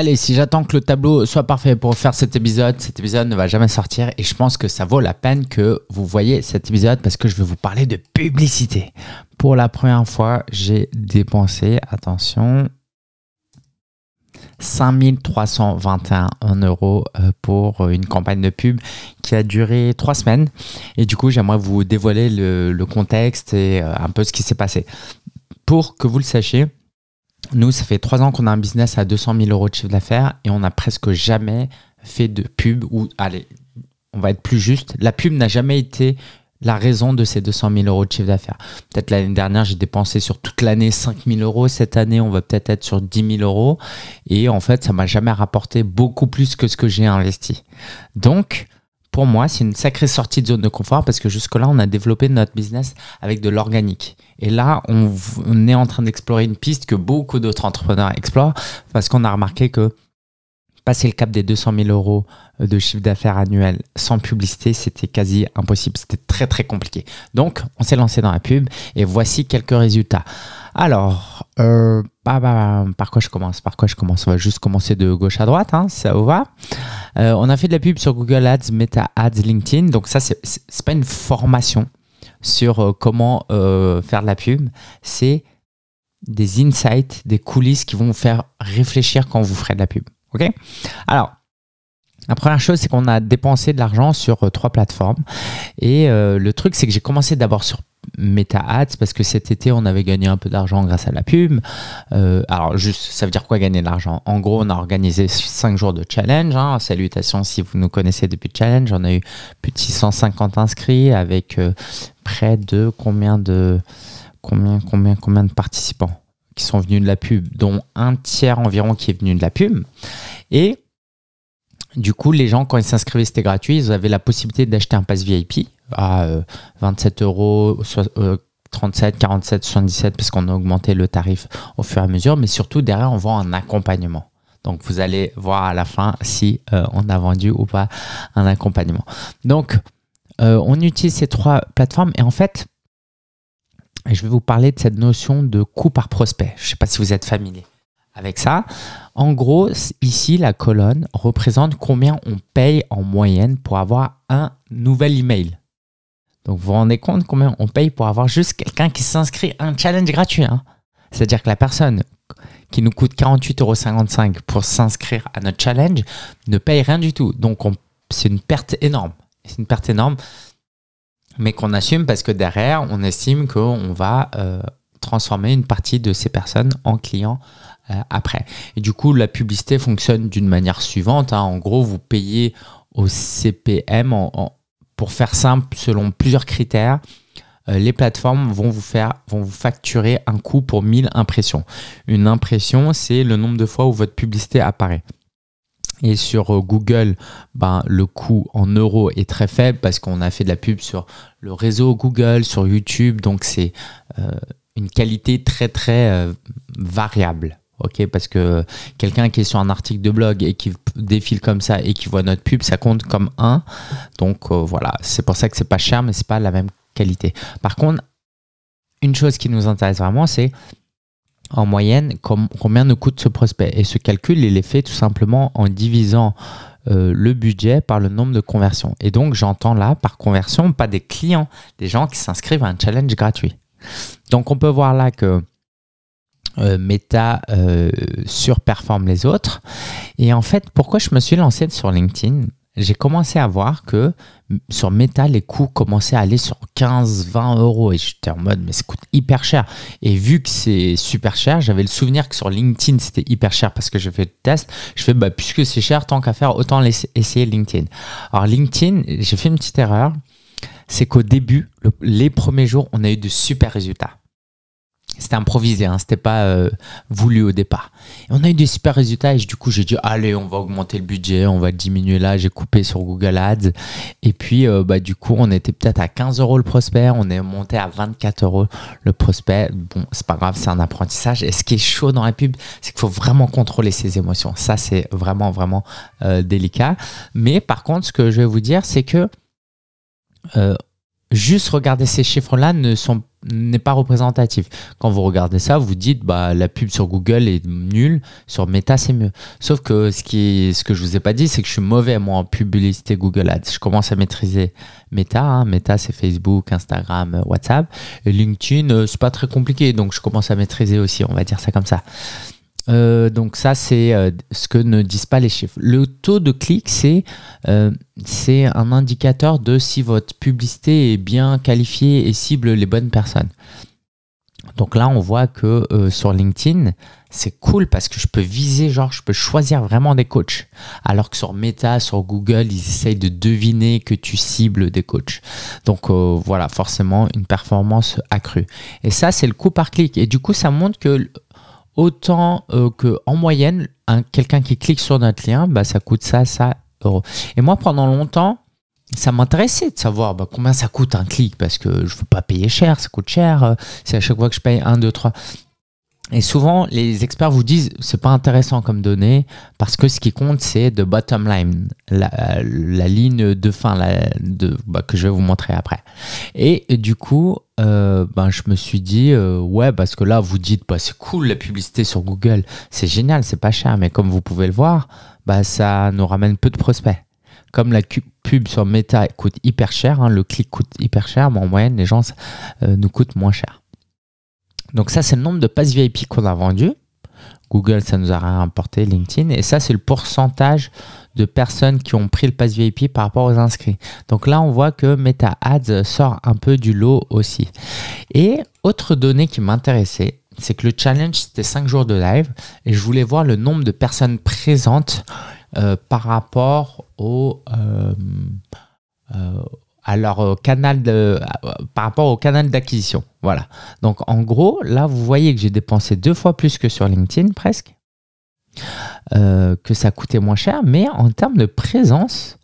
Allez, si j'attends que le tableau soit parfait pour faire cet épisode, cet épisode ne va jamais sortir et je pense que ça vaut la peine que vous voyez cet épisode parce que je vais vous parler de publicité. Pour la première fois, j'ai dépensé, attention, 5321 euros euh, pour une campagne de pub qui a duré trois semaines. Et du coup, j'aimerais vous dévoiler le contexte et euh, un peu ce qui s'est passé. Pour que vous le sachiez, nous, ça fait trois ans qu'on a un business à 200 000 euros de chiffre d'affaires et on n'a presque jamais fait de pub ou, allez, on va être plus juste, la pub n'a jamais été la raison de ces 200 000 euros de chiffre d'affaires. Peut-être l'année dernière, j'ai dépensé sur toute l'année 5 000 euros. Cette année, on va peut-être être sur 10 000 euros. Et en fait, ça m'a jamais rapporté beaucoup plus que ce que j'ai investi. Donc, pour moi, c'est une sacrée sortie de zone de confort parce que jusque-là, on a développé notre business avec de l'organique. Et là, on, est en train d'explorer une piste que beaucoup d'autres entrepreneurs explorent parce qu'on a remarqué que passer le cap des 200 000 euros de chiffre d'affaires annuel sans publicité, c'était quasi impossible. C'était très, très compliqué. Donc, on s'est lancé dans la pub et voici quelques résultats. Alors, euh, bah, bah, bah, par quoi je commence Par quoi je commence On va juste commencer de gauche à droite, hein, ça vous va euh, on a fait de la pub sur Google Ads, Meta Ads, LinkedIn. Donc ça, c'est n'est pas une formation sur euh, comment euh, faire de la pub. C'est des insights, des coulisses qui vont vous faire réfléchir quand vous ferez de la pub. OK Alors, la première chose, c'est qu'on a dépensé de l'argent sur trois plateformes. Et le truc, c'est que j'ai commencé d'abord sur Meta Ads parce que cet été on avait gagné un peu d'argent grâce à la pub. Euh, alors juste, ça veut dire quoi gagner de l'argent En gros, on a organisé 5 jours de challenge. Hein. Salutations si vous nous connaissez depuis challenge. On a eu plus de 650 inscrits avec euh, près de combien de combien combien combien de participants qui sont venus de la pub, dont un tiers environ qui est venu de la pub et du coup, les gens, quand ils s'inscrivaient, c'était gratuit. Ils avaient la possibilité d'acheter un pass VIP à 27 euh, euros, 37, 47, 77, parce qu'on a augmenté le tarif au fur et à mesure. Mais surtout, derrière, on vend un accompagnement. Donc, vous allez voir à la fin si euh, on a vendu ou pas un accompagnement. Donc, euh, on utilise ces trois plateformes. Et en fait, je vais vous parler de cette notion de coût par prospect. Je ne sais pas si vous êtes familier avec ça. En gros, ici, la colonne représente combien on paye en moyenne pour avoir un nouvel email. Donc, vous vous rendez compte combien on paye pour avoir juste quelqu'un qui s'inscrit à un challenge gratuit. Hein. C'est-à-dire que la personne qui nous coûte 48,55 euros pour s'inscrire à notre challenge ne paye rien du tout. Donc, c'est une perte énorme. C'est une perte énorme, mais qu'on assume parce que derrière, on estime qu'on va euh, transformer une partie de ces personnes en clients euh, après. Et du coup, la publicité fonctionne d'une manière suivante. Hein. En gros, vous payez au CPM, pour faire simple, selon plusieurs critères. Euh, les plateformes vont vous, faire, vont vous facturer un coût pour 1000 impressions. Une impression, c'est le nombre de fois où votre publicité apparaît. Et sur euh, Google, ben, le coût en euros est très faible parce qu'on a fait de la pub sur le réseau Google, sur YouTube, donc c'est une qualité très très variable. Ok, parce que quelqu'un qui est sur un article de blog et qui défile comme ça et qui voit notre pub, ça compte comme un. Donc euh, voilà, c'est pour ça que c'est pas cher, mais c'est pas la même qualité. Par contre, une chose qui nous intéresse vraiment, c'est en moyenne combien nous coûte ce prospect. Et ce calcul, il est fait tout simplement en divisant euh, le budget par le nombre de conversions. Et donc j'entends là par conversion pas des clients, des gens qui s'inscrivent à un challenge gratuit. Donc on peut voir là que euh, Meta euh, surperforme les autres. Et en fait, pourquoi je me suis lancé sur LinkedIn J'ai commencé à voir que sur Meta, les coûts commençaient à aller sur 15, 20 euros. Et j'étais en mode, mais ça coûte hyper cher. Et vu que c'est super cher, j'avais le souvenir que sur LinkedIn, c'était hyper cher parce que je fais le test. Je fais, bah, puisque c'est cher, tant qu'à faire, autant essayer LinkedIn. Alors, LinkedIn, j'ai fait une petite erreur. C'est qu'au début, les premiers jours, on a eu de super résultats. C'était improvisé, hein, c'était pas euh, voulu au départ. Et on a eu des super résultats et du coup j'ai dit allez on va augmenter le budget, on va diminuer là, j'ai coupé sur Google Ads. Et puis euh, bah, du coup on était peut-être à 15 euros le prospect, on est monté à 24 euros le prospect. Bon c'est pas grave, c'est un apprentissage. Et ce qui est chaud dans la pub, c'est qu'il faut vraiment contrôler ses émotions. Ça c'est vraiment vraiment euh, délicat. Mais par contre ce que je vais vous dire c'est que juste regarder ces chiffres-là ne sont n'est pas représentatif. Quand vous regardez ça, vous dites bah la pub sur Google est nulle, sur Meta c'est mieux. Sauf que ce qui ce que je vous ai pas dit, c'est que je suis mauvais moi en publicité Google Ads. Je commence à maîtriser Meta. Hein. Meta c'est Facebook, Instagram, euh, WhatsApp, Et LinkedIn euh, c'est pas très compliqué donc je commence à maîtriser aussi. On va dire ça comme ça. Euh, donc ça, c'est euh, ce que ne disent pas les chiffres. Le taux de clic, euh, c'est un indicateur de si votre publicité est bien qualifiée et cible les bonnes personnes. Donc là, on voit que sur LinkedIn, c'est cool parce que je peux viser, genre, je peux choisir vraiment des coachs. Alors que sur Meta, sur Google, ils essayent de deviner que tu cibles des coachs. Donc voilà, forcément, une performance accrue. Et ça, c'est le coût par clic. Et du coup, ça montre que autant qu'en euh, que en moyenne, quelqu'un qui clique sur notre lien, bah, ça coûte ça, ça euros. Et moi, pendant longtemps, ça m'intéressait de savoir bah, combien ça coûte un clic parce que je ne veux pas payer cher, ça coûte cher. Euh, c'est à chaque fois que je paye 1, 2, 3. Et souvent, les experts vous disent c'est pas intéressant comme données parce que ce qui compte c'est de bottom line, la, ligne de fin bah, que je vais vous montrer après. Et, du coup, euh, ben, je me suis dit euh, ouais parce que là vous dites bah, c'est cool la publicité sur Google, c'est génial, c'est pas cher, mais comme vous pouvez le voir, bah, ça nous ramène peu de prospects. Comme la pub sur Meta coûte hyper cher, hein, le clic coûte hyper cher, mais en moyenne les gens euh, nous coûtent moins cher. Donc ça, c'est le nombre de passes VIP qu'on a vendu. Google, ça nous a rien LinkedIn. Et ça, c'est le pourcentage de personnes qui ont pris le pass VIP par rapport aux inscrits. Donc là, on voit que Meta Ads sort un peu du lot aussi. Et autre donnée qui m'intéressait, c'est que le challenge, c'était 5 jours de live. Et je voulais voir le nombre de personnes présentes euh, par rapport au... Euh, euh, alors euh, canal euh, par rapport au canal d'acquisition. Voilà. Donc en gros, là, vous voyez que j'ai dépensé deux fois plus que sur LinkedIn presque, euh, que ça coûtait moins cher, mais en termes de présence,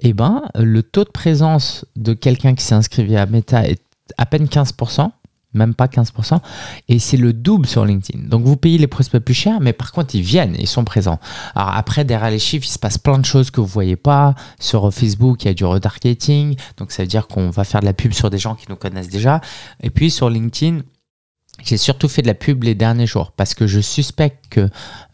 eh ben, le taux de présence de quelqu'un qui s'est inscrit à Meta est à peine 15%, même pas 15%, et c'est le double sur LinkedIn. Donc vous payez les prospects plus chers, mais par contre ils viennent, ils sont présents. Alors après, derrière les chiffres, il se passe plein de choses que vous voyez pas. Sur Facebook, il y a du retargeting, donc ça veut dire qu'on va faire de la pub sur des gens qui nous connaissent déjà. Et puis sur LinkedIn, j'ai surtout fait de la pub les derniers jours, parce que je suspecte qu'on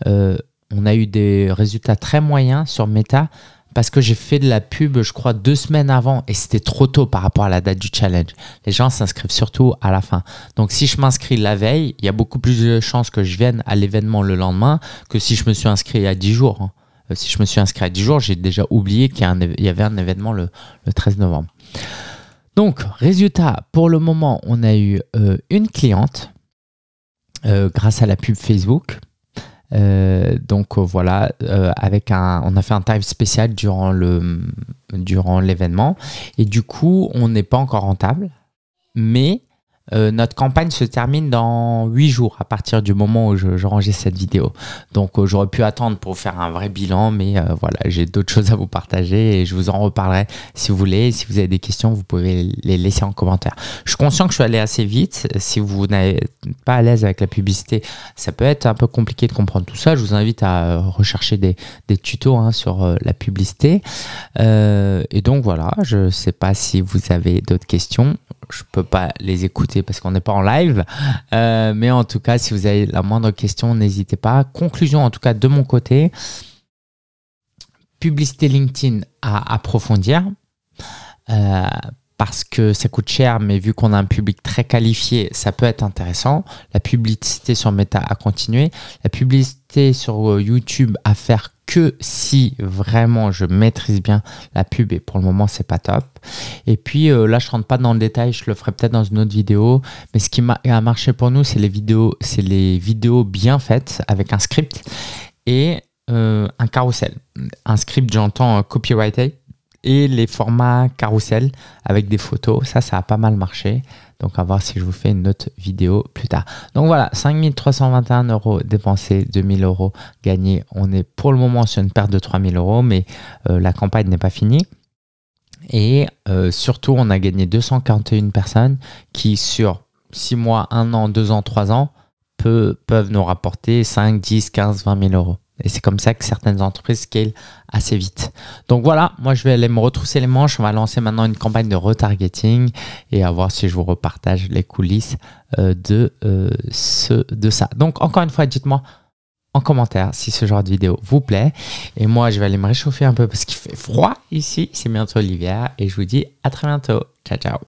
euh, a eu des résultats très moyens sur Meta parce que j'ai fait de la pub, je crois, deux semaines avant et c'était trop tôt par rapport à la date du challenge. Les gens s'inscrivent surtout à la fin. Donc, si je m'inscris la veille, il y a beaucoup plus de chances que je vienne à l'événement le lendemain que si je me suis inscrit il y a 10 jours. Hein. Euh, si je me suis inscrit à 10 jours, j'ai déjà oublié qu'il y, avait un événement le, 13 novembre. Donc, résultat, pour le moment, on a eu euh, une cliente euh, grâce à la pub Facebook. Euh, donc euh, voilà, euh, avec un, on a fait un tarif spécial durant le durant l'événement et du coup on n'est pas encore rentable, mais euh, notre campagne se termine dans 8 jours à partir du moment où je, rangeais cette vidéo. Donc euh, j'aurais pu attendre pour faire un vrai bilan, mais euh, voilà, j'ai d'autres choses à vous partager et je vous en reparlerai si vous voulez. Si vous avez des questions, vous pouvez les laisser en commentaire. Je suis conscient que je suis allé assez vite. Si vous n'êtes pas à l'aise avec la publicité, ça peut être un peu compliqué de comprendre tout ça. Je vous invite à rechercher des, tutos hein, sur la publicité. et donc voilà, je ne sais pas si vous avez d'autres questions. Je ne peux pas les écouter parce qu'on n'est pas en live. Euh, mais en tout cas, si vous avez la moindre question, n'hésitez pas. Conclusion, en tout cas, de mon côté, publicité LinkedIn à approfondir. Euh, parce que ça coûte cher, mais vu qu'on a un public très qualifié, ça peut être intéressant. La publicité sur Meta à continuer. La publicité sur euh, YouTube à faire que si vraiment je maîtrise bien la pub et pour le moment c'est pas top. Et puis euh, là je rentre pas dans le détail, je le ferai peut-être dans une autre vidéo, mais ce qui a marché pour nous c'est les vidéos, c'est les vidéos bien faites avec un script et euh, un carrousel. Un script j'entends euh, copyrighted » et les formats carrousel avec des photos, ça ça a pas mal marché. Donc à voir si je vous fais une autre vidéo plus tard. Donc voilà, 5321 euros dépensés, 2000 euros gagnés. On est pour le moment sur une perte de 3000 euros, mais euh, la campagne n'est pas finie. Et euh, surtout, on a gagné 241 personnes qui, sur 6 mois, 1 an, 2 ans, 3 ans, peuvent nous rapporter 5, 10, 15, 20 000 euros. Et c'est comme ça que certaines entreprises scalent assez vite. Donc voilà, moi je vais aller me retrousser les manches. On va lancer maintenant une campagne de retargeting et à voir si je vous repartage les coulisses euh, de, euh, de ça. Donc encore une fois, dites-moi en commentaire si ce genre de vidéo vous plaît. Et moi je vais aller me réchauffer un peu parce qu'il fait froid ici. C'est bientôt l'hiver et je vous dis à très bientôt. Ciao ciao.